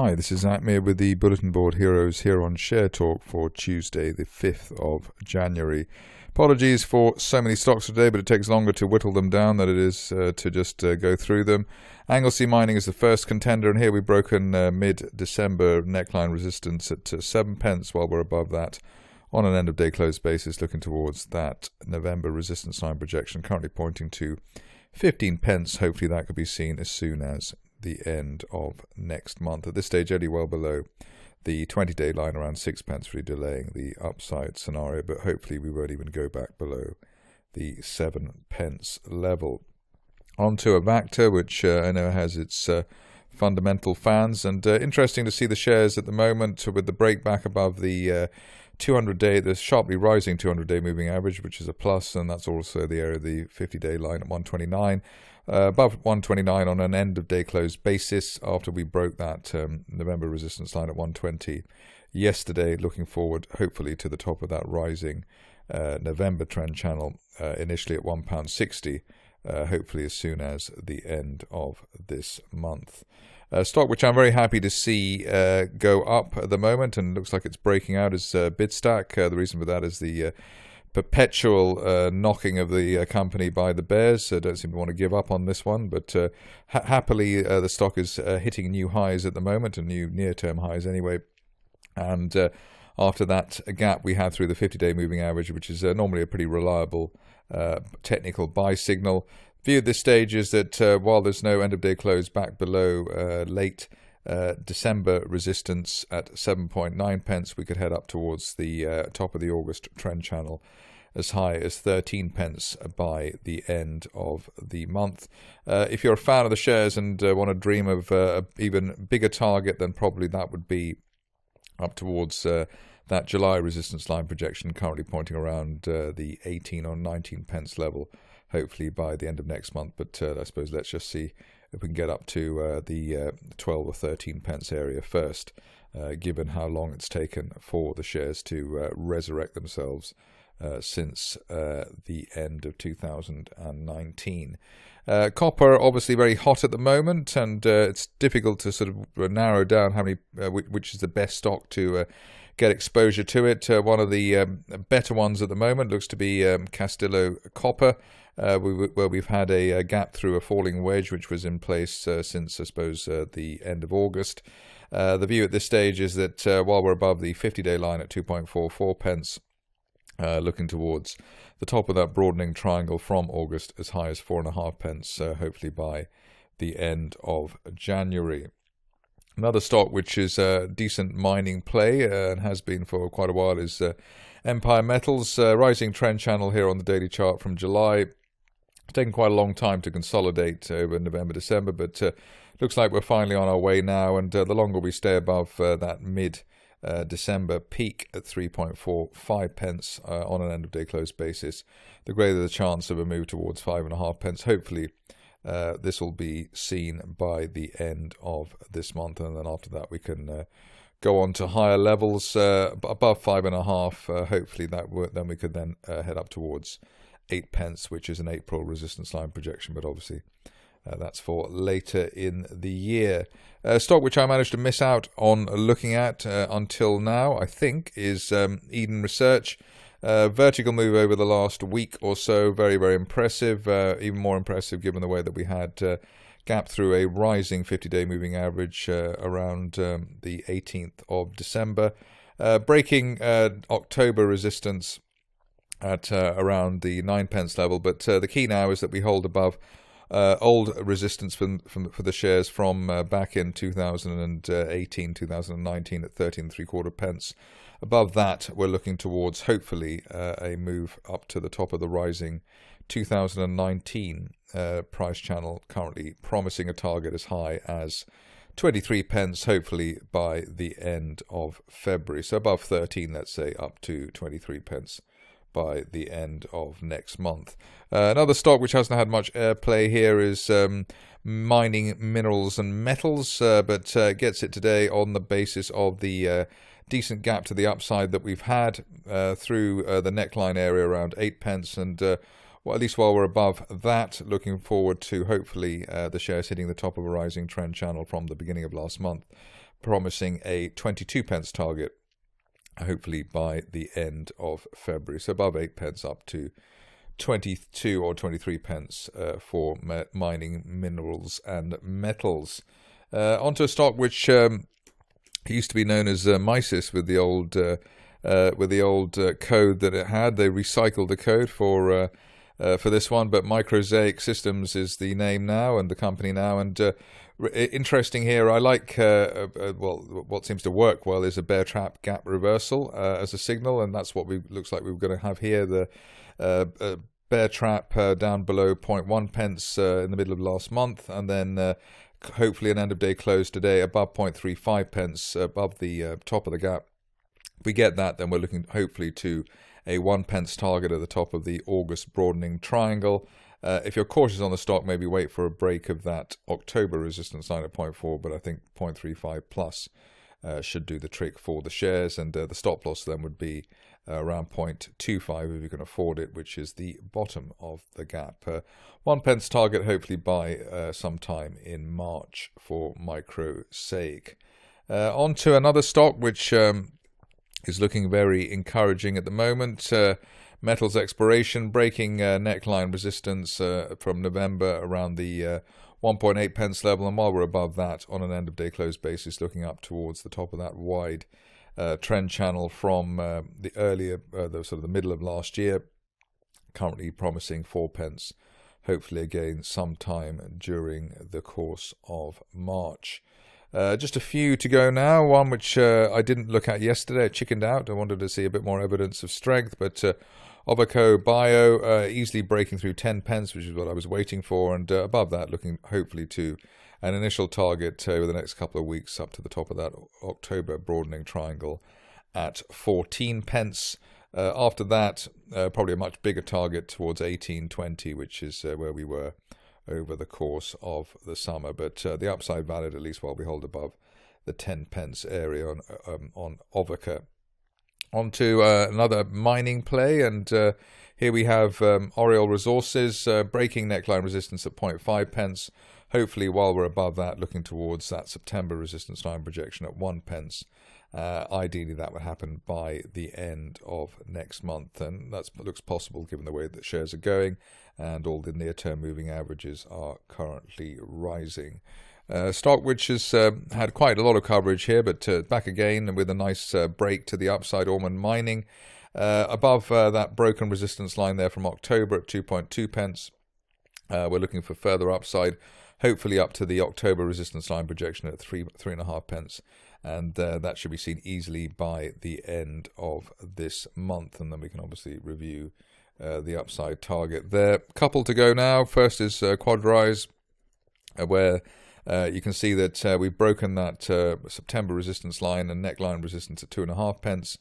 Hi, this is Atmir with the Bulletin Board Heroes here on Share Talk for Tuesday, the 5th of January. Apologies for so many stocks today, but it takes longer to whittle them down than it is uh, to just uh, go through them. Anglesey Mining is the first contender, and here we've broken uh, mid December neckline resistance at uh, 7 pence while we're above that on an end of day close basis, looking towards that November resistance line projection, currently pointing to 15 pence. Hopefully, that could be seen as soon as the end of next month. At this stage, only well below the 20 day line around sixpence, really delaying the upside scenario, but hopefully we won't even go back below the seven pence level. On to Avacta, which uh, I know has its uh, fundamental fans, and uh, interesting to see the shares at the moment with the break back above the. Uh, 200 day, the sharply rising 200 day moving average, which is a plus, and that's also the area of the 50 day line at 129. Uh, above 129 on an end of day close basis after we broke that um, November resistance line at 120 yesterday. Looking forward, hopefully, to the top of that rising uh, November trend channel, uh, initially at £1.60, uh, hopefully as soon as the end of this month. stock which I'm very happy to see uh, go up at the moment and looks like it's breaking out is uh, BidStack. the reason for that is the perpetual uh, knocking of the uh, company by the bears. So don't seem to want to give up on this one, but uh, ha- happily uh, the stock is uh, hitting new highs at the moment and new near-term highs anyway. And uh, after that gap we have through the 50-day moving average, which is normally a pretty reliable technical buy signal. View at this stage is that while there's no end-of-day close back below late uh, December resistance at 7.9 pence. We could head up towards the uh, top of the August trend channel as high as 13 pence by the end of the month. Uh, if you're a fan of the shares and uh, want to dream of uh, an even bigger target, then probably that would be up towards that July resistance line projection, currently pointing around the 18 or 19 pence level. Hopefully by the end of next month, but I suppose let's just see if we can get up to uh, the uh, 12 or 13 pence area first, uh, given how long it's taken for the shares to uh, resurrect themselves uh, since uh, the end of 2019. copper obviously very hot at the moment, and it's difficult to sort of narrow down how many which is the best stock to get exposure to it. one of the um, better ones at the moment looks to be um, Castillo Copper uh, we, where we've had a, a, gap through a falling wedge, which was in place uh, since, I suppose, uh, the end of August. Uh, the view at this stage is that uh, while we're above the 50-day line at 2.44 pence, uh, looking towards the top of that broadening triangle from August as high as four and a half pence, uh, hopefully by the end of January. Another stock which is a decent mining play and has been for quite a while is Empire Metals, rising trend channel here on the daily chart from July taken quite a long time to consolidate over November, December, but uh, looks like we're finally on our way now. And uh, the longer we stay above uh, that mid uh, December peak at 3.45 pence uh, on an end of day close basis, the greater the chance of a move towards 5.5 pence. Hopefully, uh, this will be seen by the end of this month. And then after that, we can go on to higher levels above 5.5. hopefully, that work, then we could then head up towards eight pence, which is an April resistance line projection, but obviously uh, that's for later in the year. Uh, stock which I managed to miss out on looking at uh, until now, I think, is um, Eden Research. Uh, vertical move over the last week or so, very, very impressive. Uh, even more impressive given the way that we had uh, gap through a rising 50 day moving average around um, the 18th of December. breaking October resistance at uh, around the nine pence level. But uh, the key now is that we hold above uh, old resistance from, from, for the shares from uh, back in 2018, 2019 at 13 and three quarter pence. Above that, we're looking towards hopefully uh, a move up to the top of the rising 2019 uh, price channel, currently promising a target as high as 23 pence hopefully by the end of February. So above 13, let's say, up to 23 pence by the end of next month. Uh, another stock which hasn't had much airplay here is um, mining minerals and metals, uh, but uh, gets it today on the basis of the uh, decent gap to the upside that we've had uh, through uh, the neckline area around eight pence and. well, at least while we're above that, looking forward to hopefully the shares hitting the top of a rising trend channel from the beginning of last month, promising a 22 pence target hopefully by the end of February. So above eight pence up to 22 or 23 pence uh, for mining minerals and metals. Uh, onto a stock which um, used to be known as uh, with the old uh, uh with the old uh, code that it had. They recycled the code for uh, uh, for this one, but Microsaic Systems is the name now and the company now. And uh, interesting here, I like uh, uh, uh, well what seems to work well is a bear trap gap reversal uh, as a signal, and that's what we looks like we are going to have here. The bear trap down below 0.1 pence in the middle of last month, and then hopefully an end of day close today above 0.35 pence above the top of the gap. If we get that, then we're looking hopefully to a one pence target at the top of the August broadening triangle. Uh, if you're cautious on the stock, maybe wait for a break of that October resistance line at 0.4, but I think 0.35 plus uh, should do the trick for the shares. And uh, the stop loss then would be around 0.25 if you can afford it, which is the bottom of the gap. Uh, one pence target, hopefully by uh, sometime in March for Micro sake. Uh, on to another stock, which um, is looking very encouraging at the moment. Uh, metals exploration breaking uh, neckline resistance uh, from November around the uh, 1.8 pence level, and while we're above that on an end of day close basis, looking up towards the top of that wide uh, trend channel from uh, the earlier, the sort of the middle of last year, currently promising four pence. Hopefully, again, sometime during the course of March. Uh, just a few to go now. One which uh, I didn't look at yesterday, I chickened out. I wanted to see a bit more evidence of strength, but uh, Obico Bio uh, easily breaking through 10 pence, which is what I was waiting for, and uh, above that, looking hopefully to an initial target uh, over the next couple of weeks up to the top of that October broadening triangle at 14 pence. after that, probably a much bigger target towards 18.20, which is where we were over the course of the summer. But uh, the upside valid, at least while we hold above the 10 pence area on, uh, um, on Ovica. On to uh, another mining play, and uh, here we have um, Oriole Resources uh, breaking neckline resistance at 0.5 pence. Hopefully, while we're above that, looking towards that September resistance line projection at 1 pence uh, ideally, that would happen by the end of next month, and that looks possible given the way that shares are going and all the near term moving averages are currently rising. Uh, which has uh, had quite a lot of coverage here, but uh, back again with a nice uh, break to the upside, Ormond Mining. Uh, above uh, that broken resistance line there from October at 2.2 pence. we're looking for further upside, hopefully up to the October resistance line projection at three three and a half pence and uh, that should be seen easily by the end of this month. And then we can obviously review uh, the upside target there. Couple to go now. First is uh, Quadrise, uh, where uh, you can see that uh, we've broken that September resistance line and neckline resistance at two and a half pence.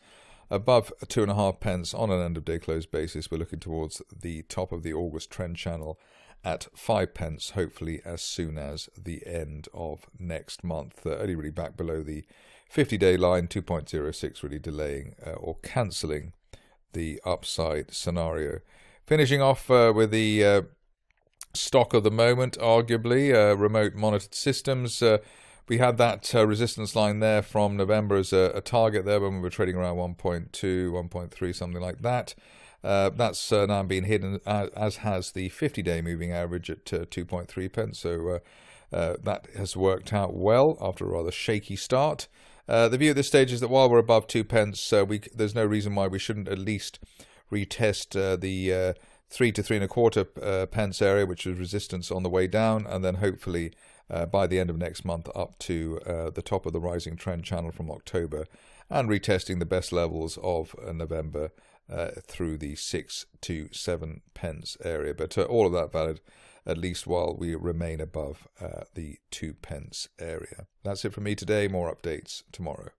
Above two and a half pence on an end of day close basis, we're looking towards the top of the August trend channel at five pence, hopefully as soon as the end of next month. Uh, only really back below the 50 day line, 2.06, really delaying uh, or cancelling the upside scenario. Finishing off uh, with the uh, stock of the moment, arguably, uh, remote monitored systems uh, we had that uh, resistance line there from November as a, a, target there when we were trading around 1.2, 1.3, something like that. Uh, that's uh, now been hidden, as, as has the 50 day moving average at uh, 2.3 pence. So uh, uh, that has worked out well after a rather shaky start. the view at this stage is that while we're above 2 pence, we, there's no reason why we shouldn't at least retest the three to three and a quarter uh, pence area, which was resistance on the way down, and then hopefully uh, by the end of next month up to uh, the top of the rising trend channel from October and retesting the best levels of uh, November uh, through the 6 to 7 pence area. But uh, all of that valid at least while we remain above the 2 pence area. That's it for me today. More updates tomorrow.